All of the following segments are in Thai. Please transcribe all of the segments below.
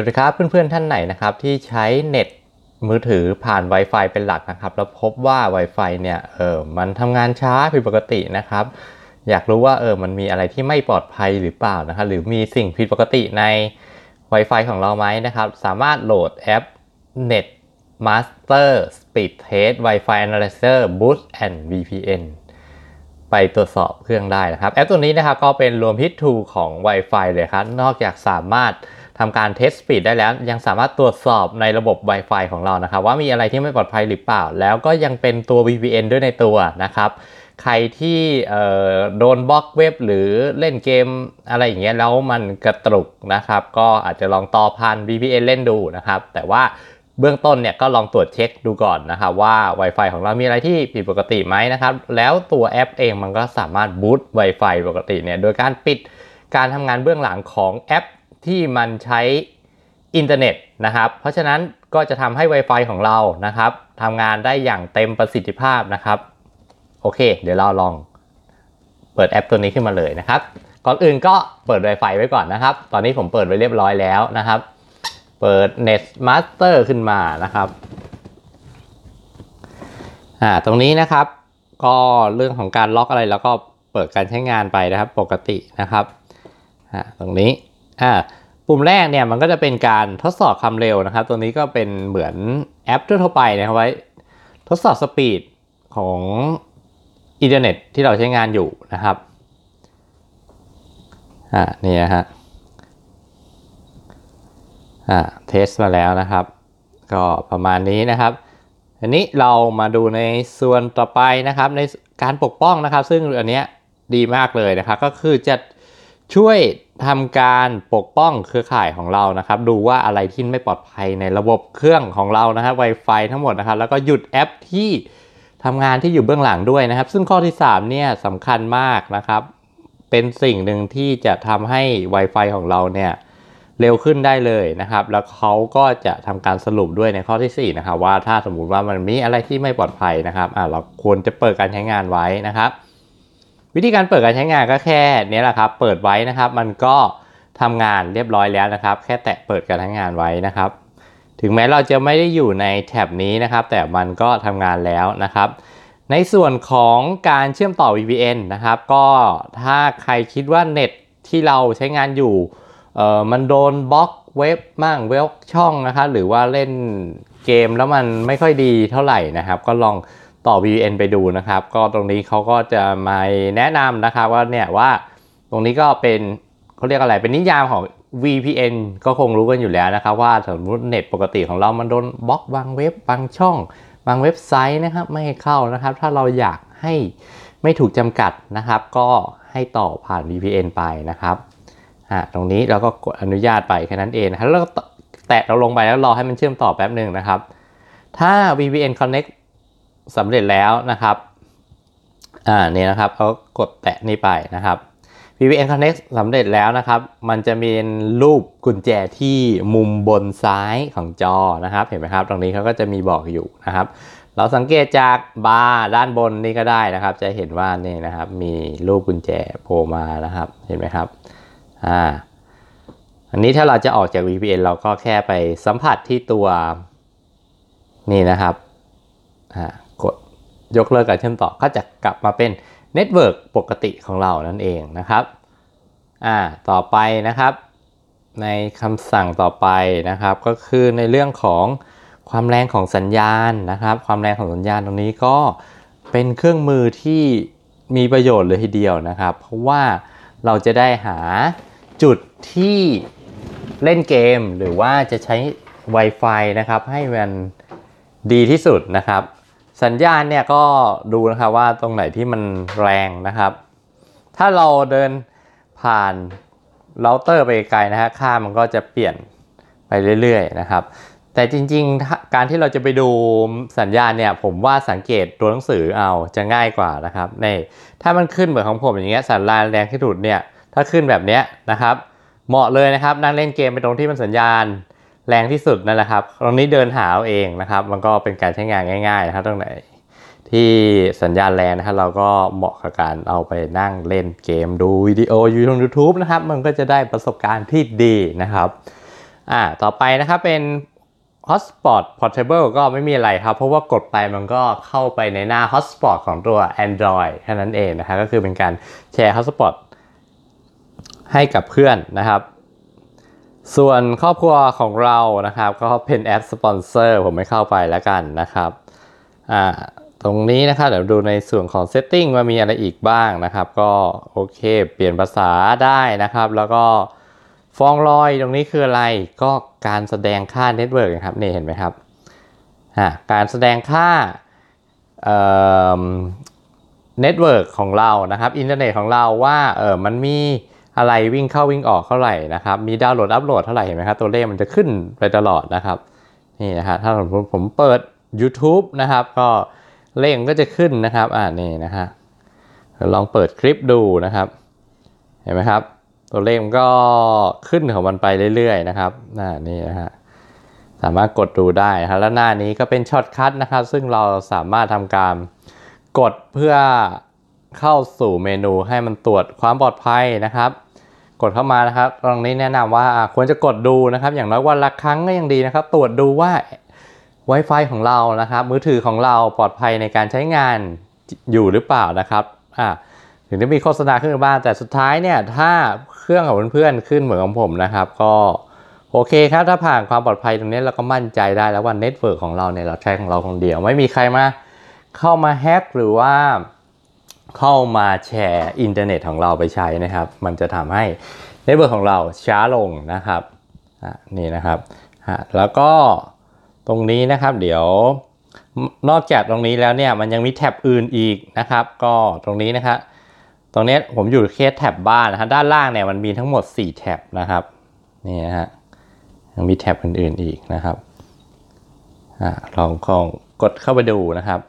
วัสดีครับเพื่อนๆท่านไหนนะครับที่ใช้เน็ตมือถือผ่าน Wi-Fi เป็นหลักนะครับ แล้วพบว่า Wi-Fi เนี่ยเออมันทำงานช้าผิดปกตินะครับ อยากรู้ว่าเออมันมีอะไรที่ไม่ปลอดภัยหรือเปล่านะครับหรือมีสิ่งผิดปกติใน Wi-Fi ของเราไหมนะครับ สามารถโหลดแอป Net Master Speed Test Wi-Fi Analyzer Boost and VPN ไปตรวจสอบเครื่องได้นะครับ แอปตัวนี้นะครับก็เป็นรวมฮิตทูของ Wi-Fi เลยครับนอกจากสามารถทำการเทสสปีดได้แล้วยังสามารถตรวจสอบในระบบ Wi-Fi ของเรานะครับว่ามีอะไรที่ไม่ปลอดภัยหรือเปล่า แล้วก็ยังเป็นตัว VPN ด้วยในตัวนะครับ ใครที่โดนบล็อกเว็บ หรือเล่นเกมอะไรอย่างเงี้ยแล้วมันกระตุกนะครับ ก็อาจจะลองต่อพัน VPN เล่นดูนะครับ แต่ว่าเบื้องต้นเนี่ยก็ลองตรวจเช็คดูก่อนนะครับว่า Wi-Fi ของเรามีอะไรที่ผิดปกติไหมนะครับแล้วตัวแอปเองมันก็สามารถบูต Wi-Fi ปกติเนี่ยโดยการปิดการทำงานเบื้องหลังของแอปที่มันใช้อินเทอร์เน็ตนะครับ เพราะฉะนั้นก็จะทำให้ Wi-Fi ของเรานะครับทำงานได้อย่างเต็มประสิทธิภาพนะครับโอเคเดี๋ยวเราลองเปิดแอป ตัวนี้ขึ้นมาเลยนะครับ ก่อนอื่นก็เปิด Wi-Fi ไว้ก่อนนะครับ ตอนนี้ผมเปิดไว้เรียบร้อยแล้วนะครับ เปิด Netmaster ขึ้นมานะครับอ่าตรงนี้นะครับก็เรื่องของการล็อกอะไรแล้วก็เปิดการใช้งานไปนะครับปกตินะครับอ่าตรงนี้อ่าปุ่มแรกเนี่ยมันก็จะเป็นการทดสอบความเร็วนะครับ ตัวนี้ก็เป็นเหมือนแอปทั่วไปนะครับไว้ทดสอบสปีดของอินเทอร์เน็ตที่เราใช้งานอยู่นะครับ อ่านี่ฮะ อ่าเทสมาแล้วนะครับ ก็ประมาณนี้นะครับ อันนี้เรามาดูในส่วนต่อไปนะครับ ในการปกป้องนะครับ ซึ่งอันเนี้ยดีมากเลยนะครับก็คือจะช่วยทำการปกป้องเครือข่ายของเรานะครับ ดูว่าอะไรที่ไม่ปลอดภัยในระบบเครื่องของเรานะครับ Wi-Fi ทั้งหมดนะครับ แล้วก็หยุดแอปที่ทำงานที่อยู่เบื้องหลังด้วยนะครับ ซึ่งข้อที่ 3 เนี่ยสำคัญมากนะครับ เป็นสิ่งหนึ่งที่จะทำให้ Wi-Fi ของเราเนี่ย เร็วขึ้นได้เลยนะครับ แล้วเขาก็จะทำการสรุปด้วยในข้อที่ 4 นะครับ ว่าถ้าสมมุติว่ามันมีอะไรที่ไม่ปลอดภัยนะครับเราควรจะเปิดการใช้งานไว้นะครับวิธีการเปิดการใช้งานก็แค่นี้แหละครับเปิดไว้นะครับ มันก็ทำงานเรียบร้อยแล้วนะครับ แค่แตะเปิดการใช้งานไว้นะครับ ถึงแม้เราจะไม่ได้อยู่ในแท็บนี้นะครับ แต่มันก็ทำงานแล้วนะครับ ในส่วนของการเชื่อมต่อ VPN นะครับ ก็ถ้าใครคิดว่าเน็ตที่เราใช้งานอยู่เออมันโดนบล็อกเว็บมั่งเว็บช่องนะครับหรือว่าเล่นเกมแล้วมันไม่ค่อยดีเท่าไหร่นะครับ ก็ลองต่อ VPN ไปดูนะครับ ก็ตรงนี้เขาก็จะมาแนะนำนะครับว่าเนี่ยว่าตรงนี้ก็เป็นเขาเรียกอะไรเป็นนิยามของ VPN ก็คงรู้กันอยู่แล้วนะครับ ว่าสมมติเน็ตปกติของเรามันโดนบล็อกบางเว็บบางช่องบางเว็บไซต์นะครับไม่ให้เข้านะครับ ถ้าเราอยากให้ไม่ถูกจำกัดนะครับ ก็ให้ต่อผ่าน VPN ไปนะครับฮะตรงนี้เราก็กดอนุญาตไปแค่นั้นเองแล้วก็แตะเราลงไปแล้วรอให้มันเชื่อมต่อแป๊บหนึ่งนะครับ ถ้า VPN Connect สำเร็จแล้วนะครับ อ่านี่นะครับเขากดแตะนี่ไปนะครับ VPN Connect สำเร็จแล้วนะครับ มันจะมีรูปกุญแจที่มุมบนซ้ายของจอนะครับ เห็นไหมครับ ตรงนี้เขาก็จะมีบอกอยู่นะครับ เราสังเกตจากบาร์ด้านบนนี่ก็ได้นะครับ จะเห็นว่านี่นะครับ มีรูปกุญแจโผล่มานะครับ เห็นไหมครับ อ่า อันนี้ถ้าเราจะออกจาก VPN เราก็แค่ไปสัมผัสที่ตัวนี่นะครับยกเลิกการเชื่อมต่อก็จะกลับมาเป็นเน็ตเวิร์กปกติของเรานั่นเองนะครับอ่าต่อไปนะครับ ในคำสั่งต่อไปนะครับ ก็คือในเรื่องของความแรงของสัญญาณนะครับ ความแรงของสัญญาณตรงนี้ก็เป็นเครื่องมือที่มีประโยชน์เลยทีเดียวนะครับ เพราะว่าเราจะได้หาจุดที่เล่นเกมหรือว่าจะใช้ Wi-Fi นะครับ ให้มันดีที่สุดนะครับสัญญาณเนี่ยก็ดูนะครับว่าตรงไหนที่มันแรงนะครับ ถ้าเราเดินผ่านเราเตอร์ไปไกลนะฮะค่ามันก็จะเปลี่ยนไปเรื่อยๆนะครับ แต่จริง ๆการที่เราจะไปดูสัญญาณเนี่ยผมว่าสังเกตตัวหนังสือเอาจะง่ายกว่านะครับในถ้ามันขึ้นเหมือนของผมอย่างเงี้ยสัญญาณแรงที่สุดเนี่ยถ้าขึ้นแบบเนี้ยนะครับ เหมาะเลยนะครับนั่งเล่นเกมไปตรงที่มันสัญญาณแรงที่สุดนั่นแหละครับ ตรงนี้เดินหาเอาเองนะครับ มันก็เป็นการใช้งานง่าย ๆ นะครับตรงไหนที่สัญญาณแรงนะครับเราก็เหมาะกับการเอาไปนั่งเล่นเกมดูวิดีโอ อยู่ทางยูทูบนะครับ มันก็จะได้ประสบการณ์ที่ดีนะครับอ่าต่อไปนะครับเป็น Hotspot Portable ก็ไม่มีอะไรครับ เพราะว่ากดไปมันก็เข้าไปในหน้า Hotspot ของตัว Android แค่นั้นเองนะครับ ก็คือเป็นการแชร์ Hotspot ให้กับเพื่อนนะครับส่วนครอบครัวของเรานะครับก็เป็นแอดสปอนเซอร์ผมไม่เข้าไปแล้วกันนะครับอ่าตรงนี้นะครับเดี๋ยวดูในส่วนของเซตติ้งว่ามีอะไรอีกบ้างนะครับ ก็โอเค เปลี่ยนภาษาได้นะครับ แล้วก็ฟองลอยตรงนี้คืออะไรก็การแสดงค่าเน็ตเวิร์กครับนี่เห็นไหมครับ การแสดงค่าเเน็ตเวิร์กของเรานะครับอินเทอร์เน็ตของเราว่าเออมันมีอะไรวิ่งเข้าวิ่งออกเท่าไหร่นะครับมีดาวน์โหลดอัปโหลดเท่าไหร่เห็นไหมครับตัวเลขมันจะขึ้นไปตลอดนะครับนี่นะครับถ้าผมผมเปิด YouTube นะครับ ก็เลขก็จะขึ้นนะครับอ่านี่นะฮะลองเปิดคลิปดูนะครับ เห็นไหมครับ ตัวเลขมันก็ขึ้นของมันไปเรื่อยๆนะครับนนี่นะฮะสามารถกดดูได้ครับและหน้านี้ก็เป็นช็อตคัทนะครับ ซึ่งเราสามารถทำการกดเพื่อเข้าสู่เมนูให้มันตรวจความปลอดภัยนะครับกดเข้ามานะครับตรงนี้แนะนำว่าควรจะกดดูนะครับ อย่างน้อยวันละครั้งก็ยังดีนะครับ ตรวจดูว่า Wi-Fi ของเรานะครับ มือถือของเราปลอดภัยในการใช้งานอยู่หรือเปล่านะครับอ่าถึงจะมีโฆษณาขึ้นมาบ้างแต่สุดท้ายเนี่ยถ้าเครื่องของเพื่อนๆ ขึ้นเหมือนของผมนะครับ ก็โอเคครับ ถ้าผ่านความปลอดภัยตรงนี้เราก็มั่นใจได้แล้วว่าเน็ตเวิร์กของเราเนี่ยเราใช้ของเราคนเดียวไม่มีใครมาเข้ามาแฮ็กหรือว่าเข้ามาแชร์อินเทอร์เน็ตของเราไปใช้นะครับ มันจะทำให้เน็ตเวิร์กของเราช้าลงนะครับนี่นะครับ แล้วก็ตรงนี้นะครับเดี๋ยวนอกจากตรงนี้แล้วเนี่ย มันยังมีแท็บอื่นอีกนะครับ ก็ตรงนี้นะครับ ตรงนี้ผมอยู่เคสแท็บบ้านนะฮะด้านล่างเนี่ยมันมีทั้งหมด 4 แท็บนะครับ นี่นะฮะ ยังมีแท็บอื่น ๆอีกนะครับ อ่ลองลองกดเข้าไปดูนะครับ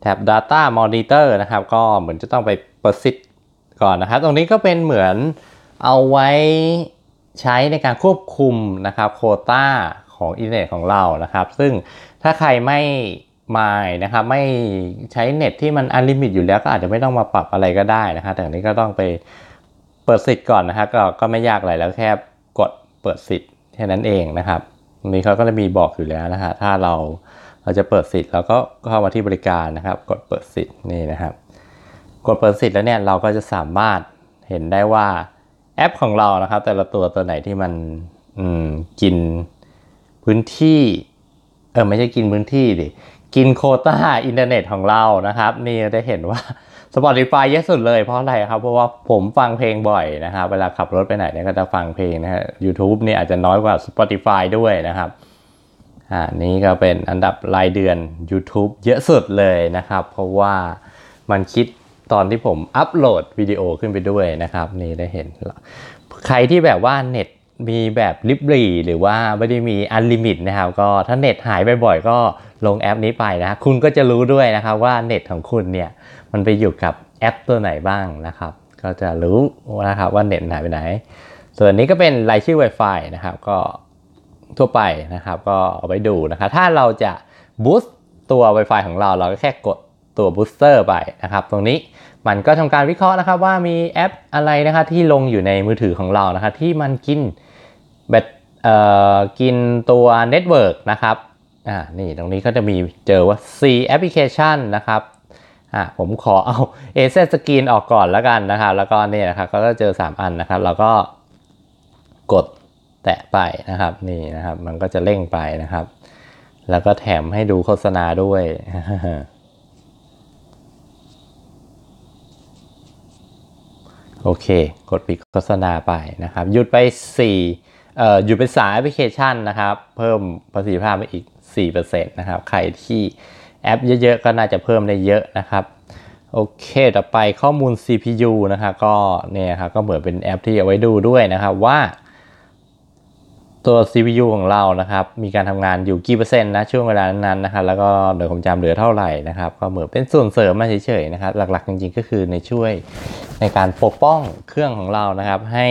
แท็บ Data Monitor นะครับ ก็เหมือนจะต้องไปประสิทธิ์ก่อนนะครับตรงนี้ก็เป็นเหมือนเอาไว้ใช้ในการควบคุมนะครับโคต้าของอินเทอร์เน็ตของเรานะครับ ซึ่งถ้าใครไม่มายนะครับ ไม่ใช้เน็ตที่มันอันลิมิตอยู่แล้ว ก็อาจจะไม่ต้องมาปรับอะไรก็ได้นะครับแต่นี้ก็ต้องไปเปิดสิทธิ์ก่อนนะครับก็ก็ไม่ยากอะไรแล้ว แค่กดเปิดสิทธิ์แค่นั้นเองนะครับ นี้เขาก็จะมีบอกอยู่แล้วนะับถ้าเราเราจะเปิดสิทธิ์แล้วก็เข้ามาที่บริการนะครับ กดเปิดสิทธิ์นี่นะครับ กดเปิดสิทธิ์แล้วเนี่ยเราก็จะสามารถเห็นได้ว่าแอปของเรานะครับ แต่ละตัวตัวไหนที่มันกินพื้นที่เออไม่ใช่กินพื้นที่ดิ กินโคต้าอินเทอร์เน็ตของเรานะครับนี่ได้เห็นว่า Spotify เยอะสุดเลยเพราะอะไรครับเพราะว่าผมฟังเพลงบ่อยนะครับ เวลาขับรถไปไหนเนี่ยก็จะฟังเพลงนะฮะ YouTube นี่ยอาจจะน้อยกว่า Spotify ด้วยนะครับอ่านี้ก็เป็นอันดับรายเดือน YouTube เยอะสุดเลยนะครับ เพราะว่ามันคิดตอนที่ผมอัปโหลดวิดีโอขึ้นไปด้วยนะครับ นี่ได้เห็น ใครที่แบบว่าเน็ตมีแบบลิบรีหรือว่าไม่ได้มีอันลิมิตนะครับ ก็ถ้าเน็ตหายบ่อยๆก็ลงแอปนี้ไปนะ คุณก็จะรู้ด้วยนะครับว่าเน็ตของคุณเนี่ย มันไปอยู่กับแอปตัวไหนบ้างนะครับก็จะรู้นะครับว่าเน็ตหายไปไหน ส่วนนี้ก็เป็นรายชื่อ Wi-Fi นะครับก็ทั่วไปนะครับก็เอาไปดูนะครับถ้าเราจะบูสต์ตัว Wi-Fi ของเรา เราก็แค่กดตัวบูสเตอร์ไปนะครับ ตรงนี้มันก็ทำการวิเคราะห์นะครับว่ามีแอปอะไรนะครับที่ลงอยู่ในมือถือของเรานะครับที่มันกินแบตเอ่อกินตัวเน็ตเวิร์กนะครับอ่านี่ตรงนี้ก็จะมีเจอว่า C application นะครับอ่าผมขอเอา a s เ Screen ออกก่อนแล้วกันนะครับแล้วก็นี่นะครับก็เจอ 3 อันนะครับ เราก็กดแตะไปนะครับนี่นะครับ มันก็จะเร่งไปนะครับ แล้วก็แถมให้ดูโฆษณาด้วยโอเคกดปิดโฆษณาไปนะครับหยุดไป4เอ่อหยุดไปสายแอปพลิเคชันนะครับเพิ่มประสิทธิภาพไปอีก4%นะครับใครที่แอป เยอะๆก็น่าจะเพิ่มได้เยอะนะครับโอเคต่อไปข้อมูล CPU นะครับก็เนี่ยครับก็เหมือนเป็นแอป ที่เอาไว้ดูด้วยนะครับว่าตัว CPU ของเรา นะครับ มีการทำงานอยู่กี่เปอร์เซ็นต์นะ ช่วงเวลานั้นนะครับ แล้วก็่ดยความจำเหลือเท่าไหร่นะครับ ก็เหมือนเป็นส่วนเสริมมาเฉยๆ นะครับ หลักๆ จริงๆ ก็คือในช่วยในการปกป้องเครื่องของเรา นะครับ ให้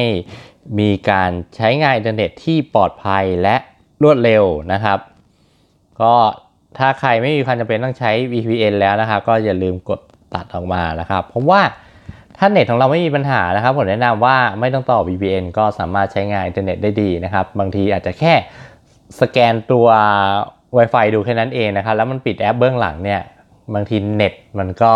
มีการใช้งานอินเทอร์เน็ตที่ปลอดภัยและรวดเร็วนะครับ ก็ถ้าใครไม่มีความจำเป็นต้องใช้ VPN แล้วนะครับ ก็อย่าลืมกดตัดออกมานะครับ เพราะว่าถ้าเน็ตของเราไม่มีปัญหานะครับผมแนะนำว่าไม่ต้องต่อ VPN ก็สามารถใช้งานอินเทอร์เน็ตได้ดีนะครับบางทีอาจจะแค่สแกนตัว Wi-Fi ดูแค่นั้นเองนะครับแล้วมันปิดแอปเบื้องหลังเนี่ยบางทีเน็ตมันก็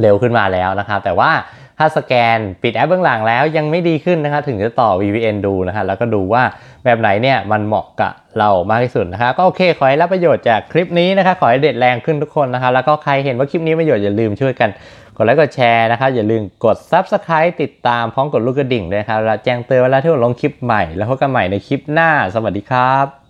เร็วขึ้นมาแล้วนะครับแต่ว่าถ้าสแกนปิดแอปเบื้องหลังแล้วยังไม่ดีขึ้นนะครับถึงจะต่อ VPN ดูนะครับแล้วก็ดูว่าแบบไหนเนี่ยมันเหมาะกับเรามากที่สุดนะครับก็โอเคขอให้รับประโยชน์จากคลิปนี้นะครับขอให้เด็ดแรงขึ้นทุกคนนะครับแล้วก็ใครเห็นว่าคลิปนี้ประโยชน์อย่าลืมช่วยกันดไลค์กดแชร์นะครับ อย่าลืมกด Subscribe ติดตามพร้อมกดลูกกระดิ่งด้วยครับ แลแจ้งเตือนเวลาที่ผมลงคลิปใหม่ แล้วพบกันใหม่ในคลิปหน้า สวัสดีครับ